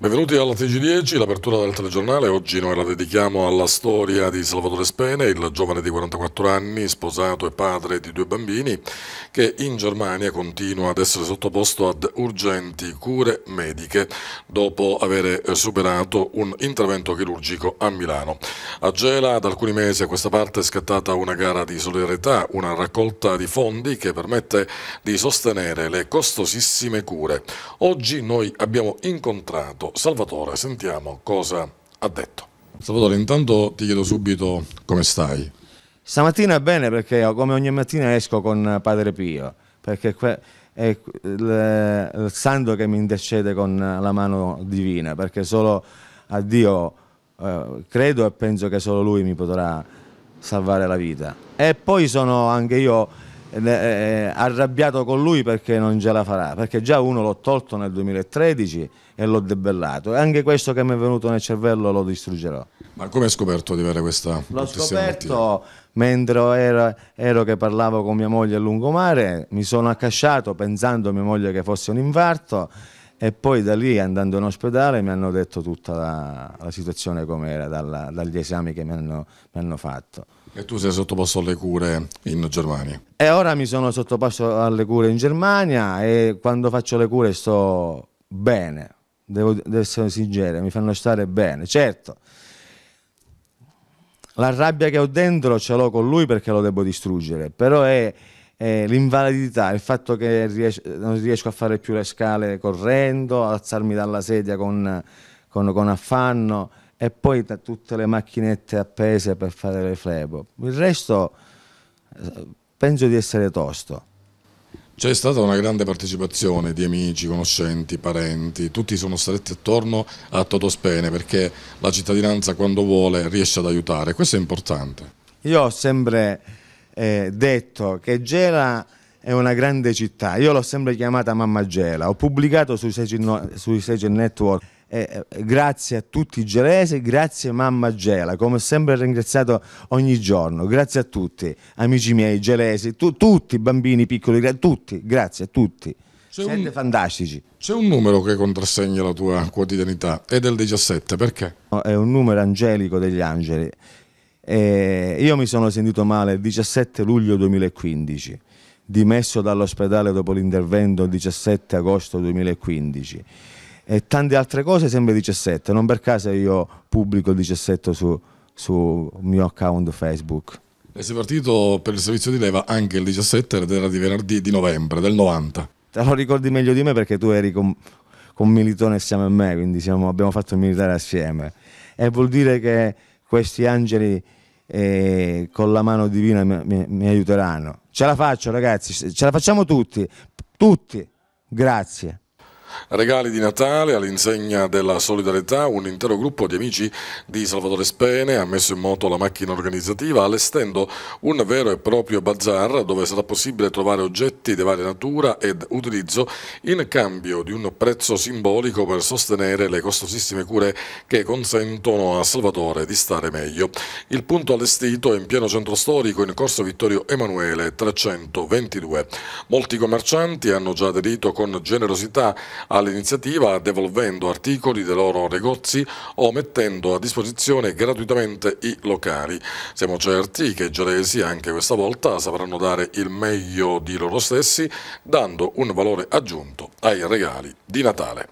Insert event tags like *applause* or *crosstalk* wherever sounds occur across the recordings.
Benvenuti alla TG10, l'apertura del telegiornale. Oggi noi la dedichiamo alla storia di Salvatore Spene, il giovane di 44 anni, sposato e padre di due bambini, che in Germania continua ad essere sottoposto ad urgenti cure mediche dopo aver superato un intervento chirurgico a Milano. A Gela da alcuni mesi a questa parte è scattata una gara di solidarietà, una raccolta di fondi che permette di sostenere le costosissime cure. Oggi noi abbiamo incontrato Salvatore, sentiamo cosa ha detto. Salvatore, intanto ti chiedo subito come stai. Stamattina bene perché come ogni mattina esco con Padre Pio, perché è il santo che mi intercede con la mano divina, perché solo a Dio eh, credo e penso che solo Lui mi potrà salvare la vita. E poi sono anche io eh, arrabbiato con lui perché non ce la farà, perché già uno l'ho tolto nel 2013 e l'ho debellato e anche questo che mi è venuto nel cervello lo distruggerò. Ma come hai scoperto di avere questa L'ho scoperto mentre ero, ero, che parlavo con mia moglie a lungomare, mi sono accasciato pensando a mia moglie che fosse un infarto e poi da lì andando in ospedale mi hanno detto tutta la, la situazione com'era dalla, dagli esami che mi hanno, mi hanno fatto. E tu sei sottoposto alle cure in Germania? E ora mi sono sottoposto alle cure in Germania e quando faccio le cure sto bene, devo, devo essere sincero, mi fanno stare bene, certo. La rabbia che ho dentro ce l'ho con lui perché lo devo distruggere, però è, è l'invalidità, il fatto che ries non riesco a fare più le scale correndo, alzarmi dalla sedia con, con, con affanno e poi da tutte le macchinette appese per fare le flebo. Il resto eh, penso di essere tosto. C'è stata una grande partecipazione di amici, conoscenti, parenti, tutti sono stretti attorno a Toto Spene perché la cittadinanza quando vuole riesce ad aiutare, questo è importante. Io ho sempre eh, detto che Gela è una grande città, io l'ho sempre chiamata Mamma Gela, ho pubblicato sui Sage Network eh, eh, grazie a tutti i gelesi, grazie mamma Gela, come sempre ringraziato ogni giorno, grazie a tutti, amici miei gelesi, tu, tutti bambini piccoli, tutti, grazie a tutti. Siete fantastici. C'è un numero che contrassegna la tua quotidianità ed è il 17, perché? È un numero angelico degli angeli. E eh, io mi sono sentito male il 17 luglio 2015, dimesso dall'ospedale dopo l'intervento il 17 agosto 2015 e tante altre cose sempre 17, non per caso io pubblico il 17 su, sul mio account Facebook. E sei partito per il servizio di leva anche il 17 ed era di venerdì di novembre del 90. Te lo ricordi meglio di me perché tu eri con, con Militone assieme a me, quindi siamo, abbiamo fatto il militare assieme. E vuol dire che questi angeli eh, con la mano divina mi, mi, mi aiuteranno. Ce la faccio ragazzi, ce la facciamo tutti, tutti. Grazie. Regali di Natale all'insegna della solidarietà, un intero gruppo di amici di Salvatore Spene ha messo in moto la macchina organizzativa allestendo un vero e proprio bazar dove sarà possibile trovare oggetti di varia natura ed utilizzo in cambio di un prezzo simbolico per sostenere le costosissime cure che consentono a Salvatore di stare meglio. Il punto allestito è in pieno centro storico in corso Vittorio Emanuele 322. Molti commercianti hanno già aderito con generosità all'iniziativa devolvendo articoli dei loro negozi o mettendo a disposizione gratuitamente i locali. Siamo certi che i gelesi anche questa volta sapranno dare il meglio di loro stessi dando un valore aggiunto ai regali di Natale.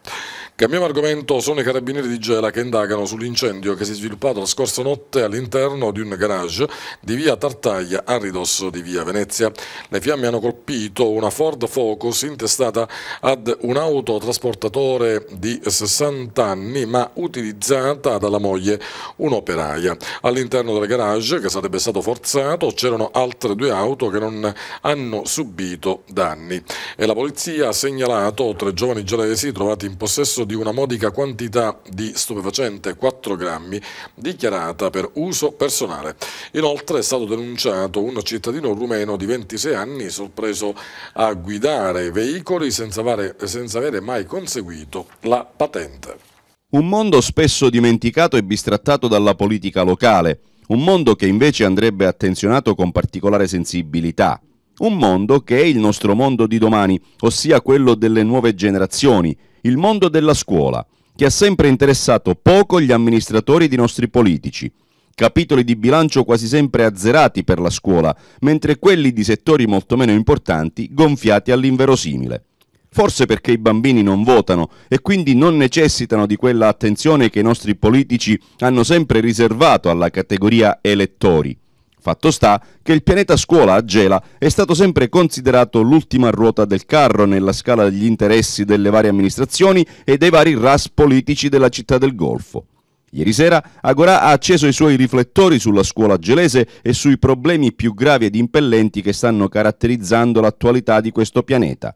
Cambiamo argomento, sono i carabinieri di Gela che indagano sull'incendio che si è sviluppato la scorsa notte all'interno di un garage di via Tartaglia a ridosso di via Venezia. Le fiamme hanno colpito una Ford Focus intestata ad un'auto trasportatore di 60 anni ma utilizzata dalla moglie, un'operaia. All'interno del garage, che sarebbe stato forzato, c'erano altre due auto che non hanno subito danni. E la polizia ha segnalato tre giovani gelesi trovati in possesso di una modica quantità di stupefacente, 4 grammi, dichiarata per uso personale. Inoltre è stato denunciato un cittadino rumeno di 26 anni sorpreso a guidare veicoli senza, avere mai conseguito la patente. Un mondo spesso dimenticato e bistrattato dalla politica locale, un mondo che invece andrebbe attenzionato con particolare sensibilità, un mondo che è il nostro mondo di domani, ossia quello delle nuove generazioni, il mondo della scuola, che ha sempre interessato poco gli amministratori di nostri politici. Capitoli di bilancio quasi sempre azzerati per la scuola, mentre quelli di settori molto meno importanti gonfiati all'inverosimile forse perché i bambini non votano e quindi non necessitano di quella attenzione che i nostri politici hanno sempre riservato alla categoria elettori. Fatto sta che il pianeta scuola a Gela è stato sempre considerato l'ultima ruota del carro nella scala degli interessi delle varie amministrazioni e dei vari ras politici della città del Golfo. Ieri sera Agorà ha acceso i suoi riflettori sulla scuola gelese e sui problemi più gravi ed impellenti che stanno caratterizzando l'attualità di questo pianeta.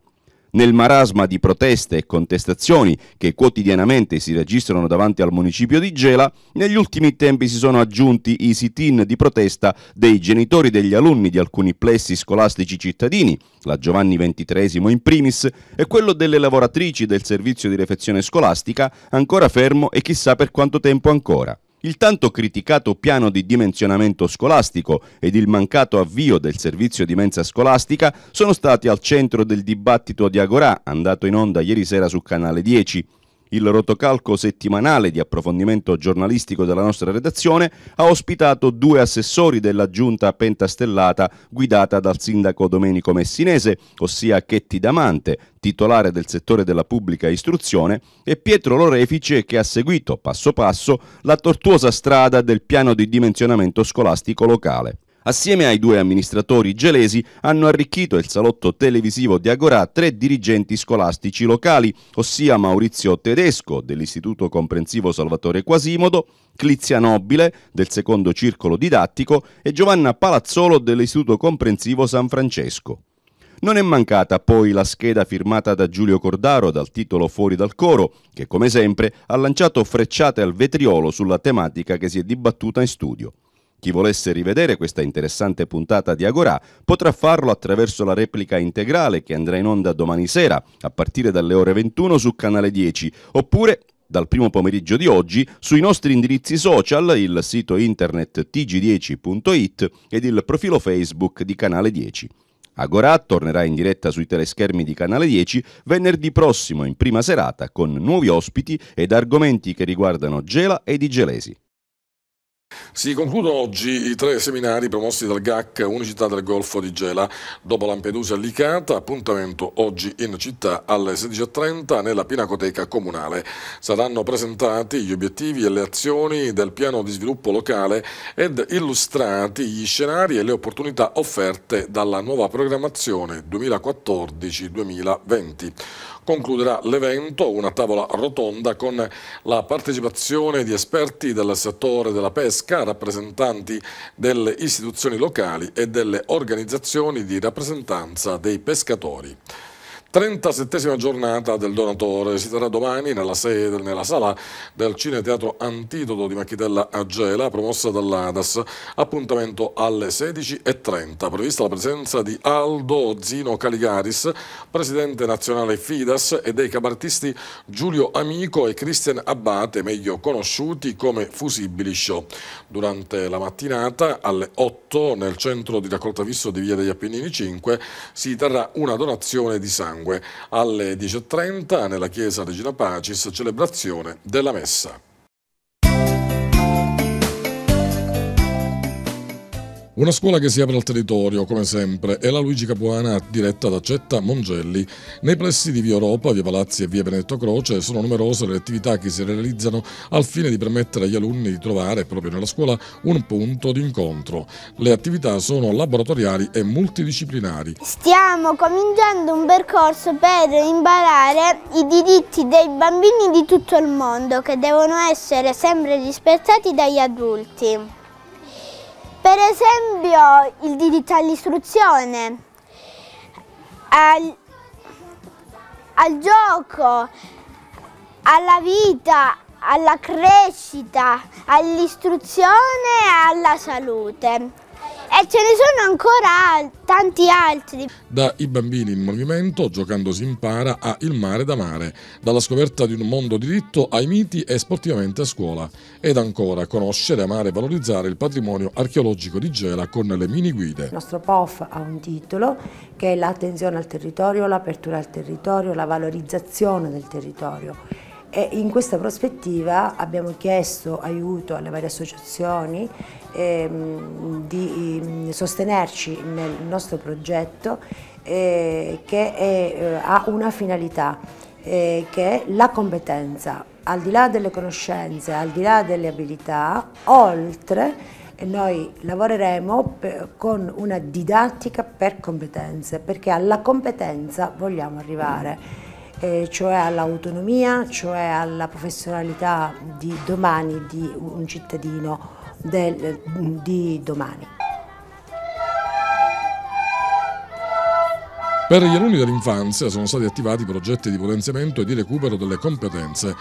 Nel marasma di proteste e contestazioni che quotidianamente si registrano davanti al municipio di Gela, negli ultimi tempi si sono aggiunti i sit-in di protesta dei genitori degli alunni di alcuni plessi scolastici cittadini, la Giovanni XXIII in primis, e quello delle lavoratrici del servizio di refezione scolastica, ancora fermo e chissà per quanto tempo ancora. Il tanto criticato piano di dimensionamento scolastico ed il mancato avvio del servizio di mensa scolastica sono stati al centro del dibattito di Agorà, andato in onda ieri sera su Canale 10 il rotocalco settimanale di approfondimento giornalistico della nostra redazione, ha ospitato due assessori della giunta pentastellata guidata dal sindaco Domenico Messinese, ossia Chetti Damante, titolare del settore della pubblica istruzione, e Pietro Lorefice che ha seguito passo passo la tortuosa strada del piano di dimensionamento scolastico locale. Assieme ai due amministratori gelesi hanno arricchito il salotto televisivo di Agora tre dirigenti scolastici locali, ossia Maurizio Tedesco dell'Istituto Comprensivo Salvatore Quasimodo, Clizia Nobile del secondo circolo didattico e Giovanna Palazzolo dell'Istituto Comprensivo San Francesco. Non è mancata poi la scheda firmata da Giulio Cordaro dal titolo Fuori dal coro, che come sempre ha lanciato frecciate al vetriolo sulla tematica che si è dibattuta in studio. Chi volesse rivedere questa interessante puntata di Agorà potrà farlo attraverso la replica integrale che andrà in onda domani sera a partire dalle ore 21 su Canale 10 oppure dal primo pomeriggio di oggi sui nostri indirizzi social, il sito internet tg10.it ed il profilo Facebook di Canale 10. Agorà tornerà in diretta sui teleschermi di Canale 10 venerdì prossimo in prima serata con nuovi ospiti ed argomenti che riguardano Gela e i gelesi. Si concludono oggi i tre seminari promossi dal GAC Unicità del Golfo di Gela. Dopo Lampedusa e Licata, appuntamento oggi in città alle 16.30 nella Pinacoteca Comunale. Saranno presentati gli obiettivi e le azioni del piano di sviluppo locale ed illustrati gli scenari e le opportunità offerte dalla nuova programmazione 2014-2020 concluderà l'evento una tavola rotonda con la partecipazione di esperti del settore della pesca, rappresentanti delle istituzioni locali e delle organizzazioni di rappresentanza dei pescatori. 37 giornata del donatore si terrà domani nella, sede, nella sala del Cine Teatro Antidoto di Machitella Gela promossa dall'ADAS, appuntamento alle 16.30. Prevista la presenza di Aldo Zino Caligaris, presidente nazionale FIDAS, e dei cabartisti Giulio Amico e Christian Abbate, meglio conosciuti come Fusibili Show. Durante la mattinata, alle 8, nel centro di raccolta visto di Via degli Appennini 5, si terrà una donazione di sangue sangue alle 10.30 nella chiesa Regina Pacis, celebrazione della messa. Una scuola che si apre al territorio, come sempre, è la Luigi Capuana diretta da Cetta Mongelli. Nei pressi di Via Europa, Via Palazzi e Via Benedetto Croce sono numerose le attività che si realizzano al fine di permettere agli alunni di trovare proprio nella scuola un punto di incontro. Le attività sono laboratoriali e multidisciplinari. Stiamo cominciando un percorso per imparare i diritti dei bambini di tutto il mondo che devono essere sempre rispettati dagli adulti. Per esempio il diritto all'istruzione, al, al gioco, alla vita, alla crescita, all'istruzione e alla salute. E ce ne sono ancora tanti altri. Da I bambini in movimento, giocando si impara, a Il mare da mare, dalla scoperta di un mondo diritto ai miti e sportivamente a scuola. Ed ancora, conoscere, amare e valorizzare il patrimonio archeologico di Gela con le mini guide. Il nostro POF ha un titolo che è l'attenzione al territorio, l'apertura al territorio, la valorizzazione del territorio e in questa prospettiva abbiamo chiesto aiuto alle varie associazioni ehm, di mm, sostenerci nel nostro progetto eh, che è, eh, ha una finalità, eh, che è la competenza, al di là delle conoscenze, al di là delle abilità, oltre noi lavoreremo per, con una didattica per competenze, perché alla competenza vogliamo arrivare eh, cioè all'autonomia, cioè alla professionalità di domani di un cittadino del, di domani. Per gli alunni dell'infanzia sono stati attivati progetti di potenziamento e di recupero delle competenze.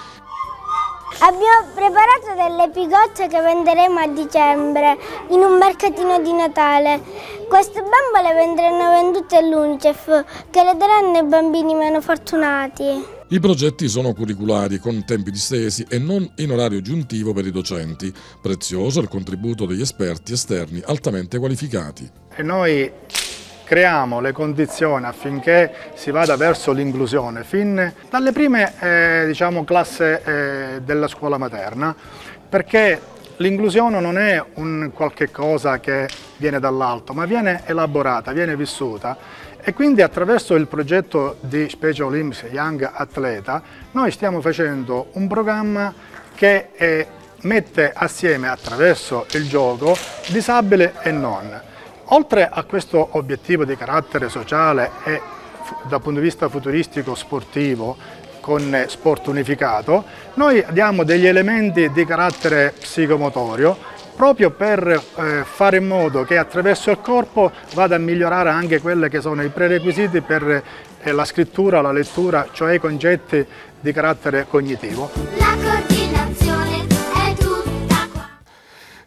Abbiamo preparato delle pigozze che venderemo a dicembre in un mercatino di Natale queste bambole vendranno vendute all'UNICEF che le daranno ai bambini meno fortunati. I progetti sono curriculari, con tempi distesi e non in orario aggiuntivo per i docenti. Prezioso il contributo degli esperti esterni altamente qualificati. E noi creiamo le condizioni affinché si vada verso l'inclusione fin dalle prime eh, diciamo, classi eh, della scuola materna perché L'inclusione non è un qualche cosa che viene dall'alto, ma viene elaborata, viene vissuta e quindi attraverso il progetto di Special Olympics Young Atleta noi stiamo facendo un programma che è, mette assieme attraverso il gioco disabile e non. Oltre a questo obiettivo di carattere sociale e dal punto di vista futuristico sportivo con sport unificato, noi diamo degli elementi di carattere psicomotorio proprio per eh, fare in modo che attraverso il corpo vada a migliorare anche quelli che sono i prerequisiti per eh, la scrittura, la lettura, cioè i concetti di carattere cognitivo.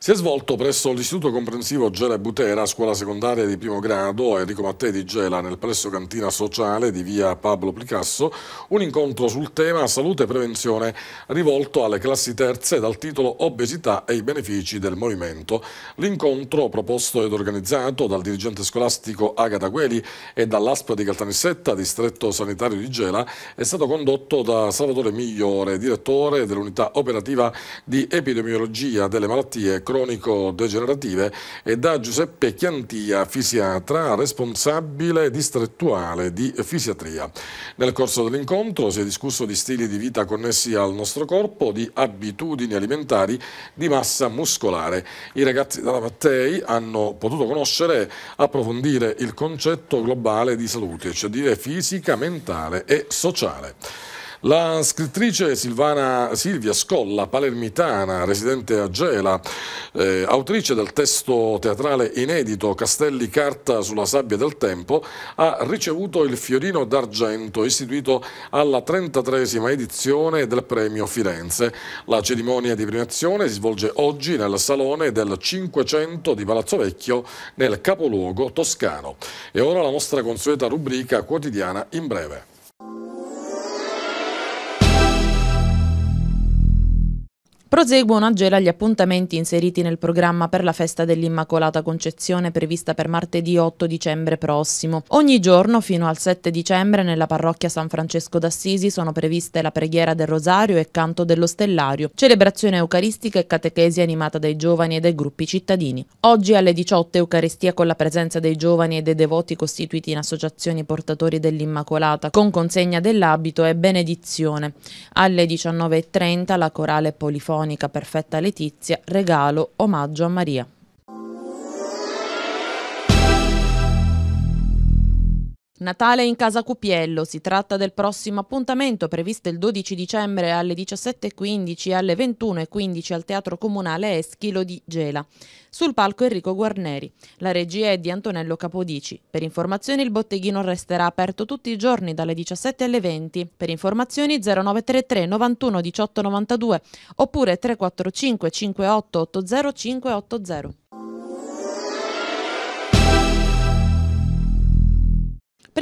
Si è svolto presso l'Istituto Comprensivo Gela e Butera, scuola secondaria di primo grado Enrico Mattei di Gela, nel presso cantina sociale di via Pablo Picasso, un incontro sul tema salute e prevenzione rivolto alle classi terze dal titolo Obesità e i benefici del movimento. L'incontro proposto ed organizzato dal dirigente scolastico Agata Gueli e dall'ASP di Caltanissetta, distretto sanitario di Gela, è stato condotto da Salvatore Migliore, direttore dell'unità operativa di epidemiologia delle malattie cronico-degenerative e da Giuseppe Chiantia, fisiatra, responsabile distrettuale di fisiatria. Nel corso dell'incontro si è discusso di stili di vita connessi al nostro corpo, di abitudini alimentari, di massa muscolare. I ragazzi della Mattei hanno potuto conoscere, e approfondire il concetto globale di salute, cioè dire fisica, mentale e sociale. La scrittrice Silvana Silvia Scolla, palermitana, residente a Gela, eh, autrice del testo teatrale inedito Castelli Carta sulla sabbia del tempo, ha ricevuto il Fiorino d'Argento istituito alla 33 edizione del Premio Firenze. La cerimonia di premiazione si svolge oggi nel Salone del 500 di Palazzo Vecchio nel capoluogo toscano. E ora la nostra consueta rubrica quotidiana in breve. Proseguono a Gela gli appuntamenti inseriti nel programma per la festa dell'Immacolata Concezione prevista per martedì 8 dicembre prossimo. Ogni giorno fino al 7 dicembre nella parrocchia San Francesco d'Assisi sono previste la preghiera del Rosario e canto dello Stellario, celebrazione eucaristica e catechesi animata dai giovani e dai gruppi cittadini. Oggi alle 18 Eucaristia con la presenza dei giovani e dei devoti costituiti in associazioni portatori dell'Immacolata con consegna dell'abito e benedizione. Alle 19.30 la corale polifonica malinconica perfetta Letizia, regalo, omaggio a Maria. Natale in casa Cupiello, si tratta del prossimo appuntamento previsto il 12 dicembre alle 17.15 e alle 21.15 al Teatro Comunale Eschilo di Gela. Sul palco Enrico Guarneri. La regia è di Antonello Capodici. Per informazioni il botteghino resterà aperto tutti i giorni dalle 17 alle 20. Per informazioni 0933 91 18 92 oppure 345 58 80 580.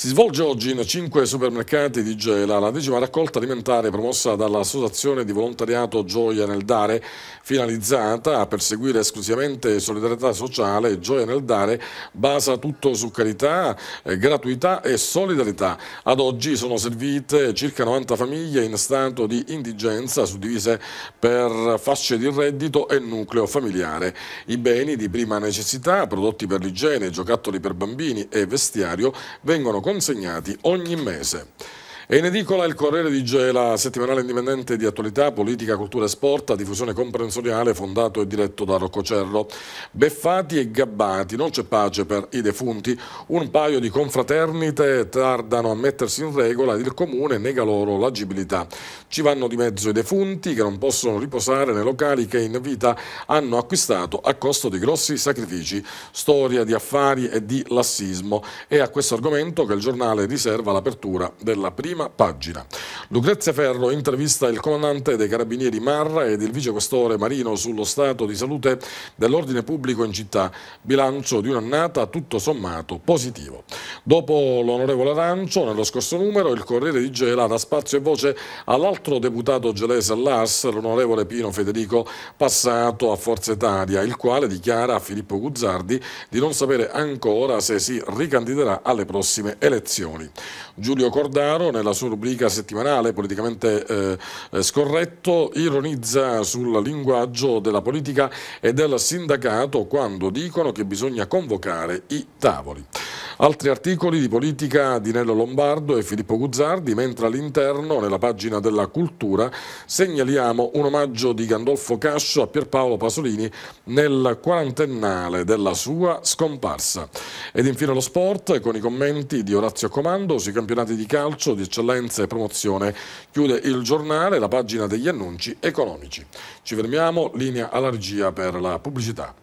Si svolge oggi in cinque supermercati di Gela la decima raccolta alimentare promossa dall'associazione di volontariato Gioia nel Dare, finalizzata a perseguire esclusivamente solidarietà sociale. Gioia nel Dare basa tutto su carità, eh, gratuità e solidarietà. Ad oggi sono servite circa 90 famiglie in stato di indigenza, suddivise per fasce di reddito e nucleo familiare. I beni di prima necessità, prodotti per l'igiene, giocattoli per bambini e vestiario, vengono consegnati ogni mese. È in edicola il Corriere di Gela, settimanale indipendente di attualità, politica, cultura e sport, a diffusione comprensoriale fondato e diretto da Rocco Cerro. Beffati e gabbati, non c'è pace per i defunti, un paio di confraternite tardano a mettersi in regola ed il comune nega loro l'agibilità. Ci vanno di mezzo i defunti che non possono riposare nei locali che in vita hanno acquistato a costo di grossi sacrifici, storia di affari e di lassismo. È a questo argomento che il giornale riserva l'apertura della prima prima pagina. Lucrezia Ferro intervista il comandante dei carabinieri Marra ed il vicequestore Marino sullo stato di salute dell'ordine pubblico in città, bilancio di un'annata tutto sommato positivo. Dopo l'onorevole Arancio, nello scorso numero, il Corriere di Gela dà spazio e voce all'altro deputato gelese all'ARS, l'onorevole Pino Federico, passato a Forza Italia, il quale dichiara a Filippo Guzzardi di non sapere ancora se si ricandiderà alle prossime elezioni. Giulio Cordaro, nella nella sua rubrica settimanale politicamente eh, eh, scorretto, ironizza sul linguaggio della politica e del sindacato quando dicono che bisogna convocare i tavoli. Altri articoli di politica di Nello Lombardo e Filippo Guzzardi, mentre all'interno, nella pagina della cultura, segnaliamo un omaggio di Gandolfo Cascio a Pierpaolo Pasolini nel quarantennale della sua scomparsa. Ed infine lo sport con i commenti di Orazio Comando sui campionati di calcio di eccellenza e promozione. Chiude il giornale la pagina degli annunci economici. Ci fermiamo, linea alla regia per la pubblicità.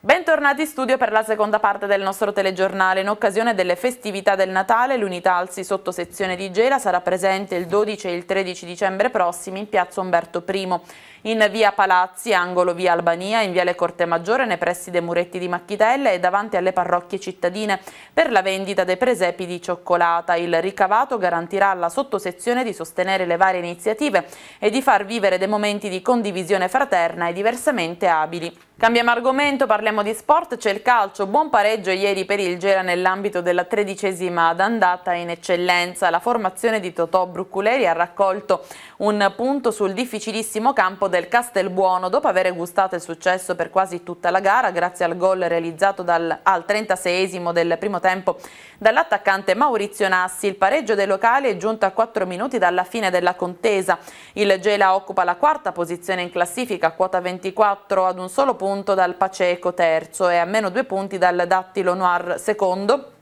Bentornati in studio per la seconda parte del nostro telegiornale. In occasione delle festività del Natale, l'Unità Alzi sotto sezione di Gela sarà presente il 12 e il 13 dicembre prossimi in piazza Umberto I in via Palazzi, angolo via Albania, in viale Corte Maggiore, nei pressi dei muretti di Macchitelle e davanti alle parrocchie cittadine per la vendita dei presepi di cioccolata. Il ricavato garantirà alla sottosezione di sostenere le varie iniziative e di far vivere dei momenti di condivisione fraterna e diversamente abili. Cambiamo argomento, parliamo di sport, c'è il calcio, buon pareggio ieri per il Gera nell'ambito della tredicesima d'andata in eccellenza. La formazione di Totò Brucculeri ha raccolto un punto sul difficilissimo campo del Castelbuono dopo aver gustato il successo per quasi tutta la gara grazie al gol realizzato dal, al 36esimo del primo tempo dall'attaccante Maurizio Nassi. Il pareggio dei locali è giunto a 4 minuti dalla fine della contesa. Il Gela occupa la quarta posizione in classifica, quota 24 ad un solo punto dal Paceco terzo e a meno due punti dal Dattilo Noir secondo,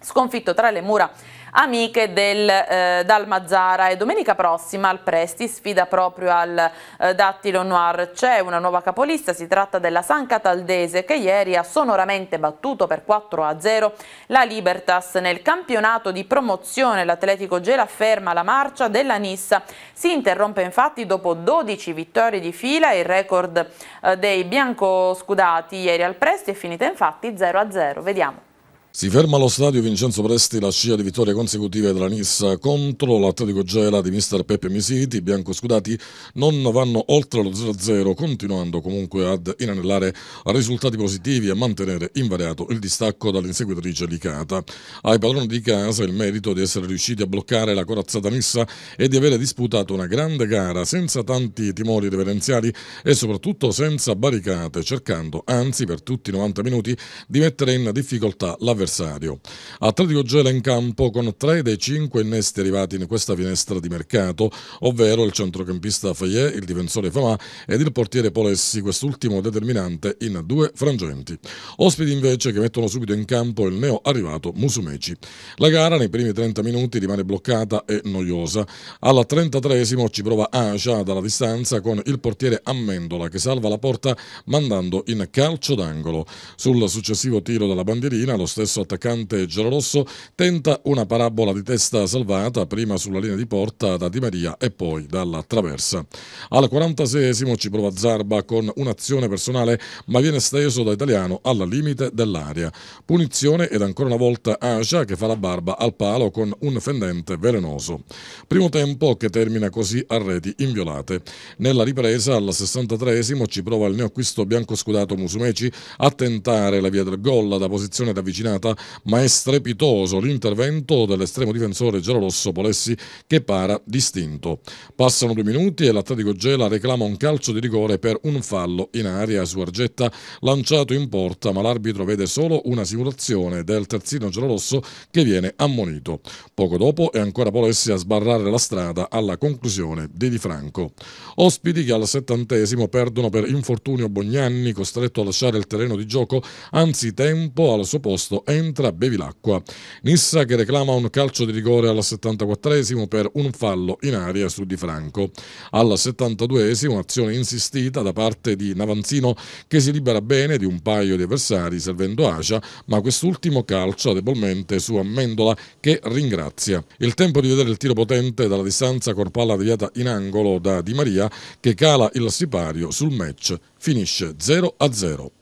sconfitto tra le mura amiche del eh, Dalmazzara e domenica prossima al Presti sfida proprio al eh, Dattilo Noir. C'è una nuova capolista, si tratta della San Cataldese che ieri ha sonoramente battuto per 4 a 0 la Libertas. Nel campionato di promozione l'Atletico Gela ferma la marcia della Nissa. Si interrompe infatti dopo 12 vittorie di fila il record eh, dei scudati ieri al Presti è finita infatti 0 a 0. Vediamo. Si ferma allo stadio Vincenzo Presti la scia di vittorie consecutive della Nissa contro l'Atletico Gela di mister Peppe Misiti. I biancoscudati non vanno oltre lo 0-0, continuando comunque ad inanellare risultati positivi e mantenere invariato il distacco dall'inseguitrice Licata. Ai padroni di casa il merito di essere riusciti a bloccare la corazzata Nissa e di avere disputato una grande gara senza tanti timori reverenziali e soprattutto senza barricate, cercando anzi per tutti i 90 minuti di mettere in difficoltà la avversario. Atletico gela in campo con tre dei cinque innesti arrivati in questa finestra di mercato, ovvero il centrocampista Fayet, il difensore Famà ed il portiere Polessi, quest'ultimo determinante in due frangenti. Ospiti invece che mettono subito in campo il neo arrivato Musumeci. La gara nei primi 30 minuti rimane bloccata e noiosa. Alla 33esimo ci prova Asia dalla distanza con il portiere Ammendola che salva la porta mandando in calcio d'angolo. Sul successivo tiro dalla bandierina lo stesso stesso attaccante giallorosso tenta una parabola di testa salvata prima sulla linea di porta da Di Maria e poi dalla traversa. Al 46 ci prova Zarba con un'azione personale ma viene steso da Italiano al limite dell'area. Punizione ed ancora una volta Asia che fa la barba al palo con un fendente velenoso. Primo tempo che termina così a reti inviolate. Nella ripresa al 63 ci prova il neoacquisto scudato Musumeci a tentare la via del gol da posizione ravvicinata giornata, ma è strepitoso l'intervento dell'estremo difensore giallorosso Polessi che para distinto. Passano due minuti e l'Atletico Gela reclama un calcio di rigore per un fallo in aria su Argetta lanciato in porta, ma l'arbitro vede solo una simulazione del terzino giallorosso che viene ammonito. Poco dopo è ancora Polessi a sbarrare la strada alla conclusione di Di Franco. Ospiti che al settantesimo perdono per infortunio Bognanni, costretto a lasciare il terreno di gioco anzi tempo al suo posto entra, bevi l'acqua. Nissa che reclama un calcio di rigore al 74esimo per un fallo in aria su Di Franco. Al 72esimo azione insistita da parte di Navanzino che si libera bene di un paio di avversari servendo Asia, ma quest'ultimo calcia debolmente su Amendola che ringrazia. Il tempo di vedere il tiro potente dalla distanza corpalla deviata in angolo da Di Maria che cala il sipario sul match. Finisce 0 a 0.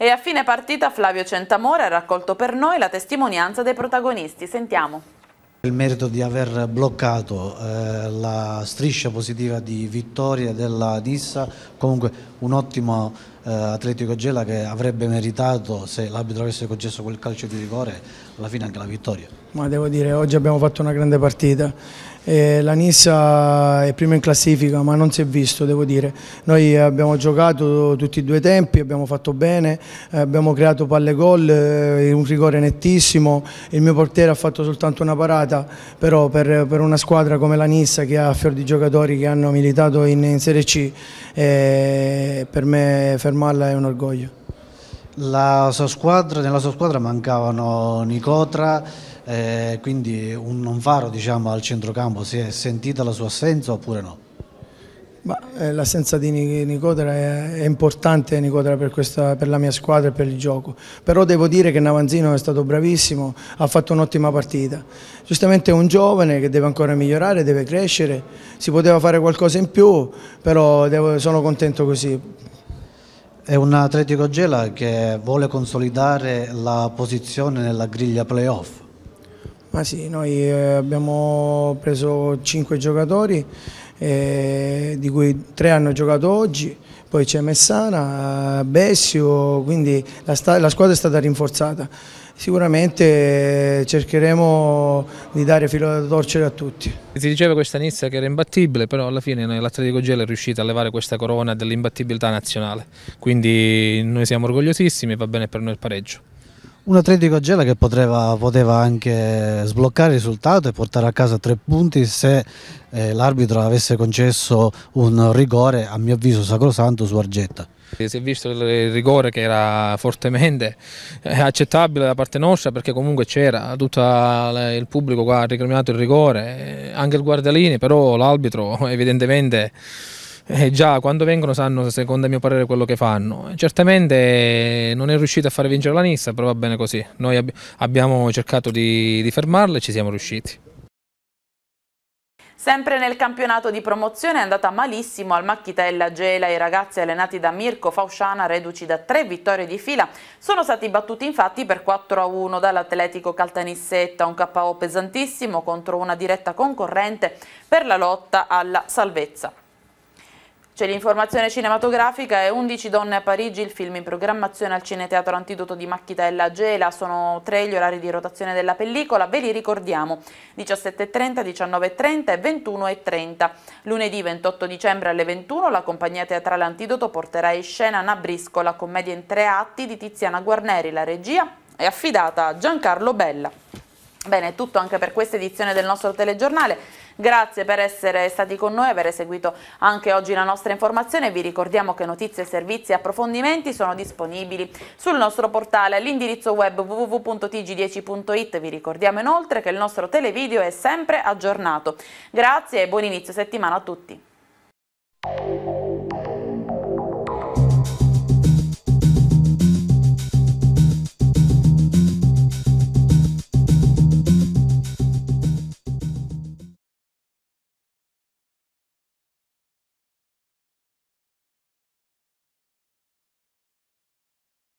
E a fine partita Flavio Centamore ha raccolto per noi la testimonianza dei protagonisti. Sentiamo. Il merito di aver bloccato eh, la striscia positiva di vittoria della Nissa, comunque un ottimo eh, Atletico Gela che avrebbe meritato, se l'arbitro avesse concesso quel calcio di rigore, alla fine anche la vittoria. Ma devo dire, oggi abbiamo fatto una grande partita eh, la Nissa è prima in classifica ma non si è visto devo dire, noi abbiamo giocato tutti e due i tempi, abbiamo fatto bene, abbiamo creato palle gol, eh, un rigore nettissimo, il mio portiere ha fatto soltanto una parata, però per, per una squadra come la Nissa che ha fior di giocatori che hanno militato in, in Serie C, eh, per me fermarla è un orgoglio. Sua squadra, nella sua squadra mancavano Nicotra, eh, quindi un non faro diciamo, al centrocampo, si è sentita la sua assenza oppure no? Eh, l'assenza di Nicodera è, è importante Nicodera per, questa, per, la mia squadra e per il gioco, però devo dire che Navanzino è stato bravissimo, ha fatto un'ottima partita, giustamente è un giovane che deve ancora migliorare, deve crescere, si poteva fare qualcosa in più, però devo, sono contento così. È un Atletico Gela che vuole consolidare la posizione nella griglia playoff. Ma ah, sì, noi eh, abbiamo preso 5 giocatori, eh, di cui 3 hanno giocato oggi, poi c'è Messana, Bessio, quindi la, la squadra è stata rinforzata. Sicuramente eh, cercheremo di dare filo da torcere a tutti. Si diceva questa inizia che era imbattibile, però alla fine l'Atletico Gela è riuscita a levare questa corona dell'imbattibilità nazionale, quindi noi siamo orgogliosissimi e va bene per noi il pareggio. Un Atletico Gela che poteva, poteva, anche sbloccare il risultato e portare a casa tre punti se eh, l'arbitro avesse concesso un rigore, a mio avviso, sacrosanto su Argetta. Eh, si è visto il rigore che era fortemente eh, accettabile da parte nostra perché comunque c'era tutto il pubblico qua ha ricriminato il rigore, eh, anche il guardalini, però l'arbitro *laughs* evidentemente eh, già quando vengono sanno secondo il mio parere quello che fanno. Certamente eh, non è riuscito a far vincere la Nissa, però va bene così. Noi ab abbiamo cercato di, di fermarla e ci siamo riusciti. Sempre nel campionato di promozione è andata malissimo al Macchitella Gela. I ragazzi allenati da Mirko Fausciana, reduci da tre vittorie di fila, sono stati battuti infatti per 4-1 dall'Atletico Caltanissetta, un KO pesantissimo contro una diretta concorrente per la lotta alla salvezza. C'è l'informazione cinematografica e 11 donne a Parigi, il film in programmazione al Cineteatro Antidoto di Macchitella Gela, sono tre gli orari di rotazione della pellicola, ve li ricordiamo, 17.30, 19.30 e 21.30. Lunedì 28 dicembre alle 21 la compagnia teatrale Antidoto porterà in scena Nabrisco, la commedia in tre atti di Tiziana Guarneri, la regia è affidata a Giancarlo Bella. Bene, è tutto anche per questa edizione del nostro telegiornale. Grazie per essere stati con noi, aver seguito anche oggi la nostra informazione. Vi ricordiamo che notizie, servizi e approfondimenti sono disponibili sul nostro portale all'indirizzo web www.tg10.it. Vi ricordiamo inoltre che il nostro televideo è sempre aggiornato. Grazie e buon inizio settimana a tutti.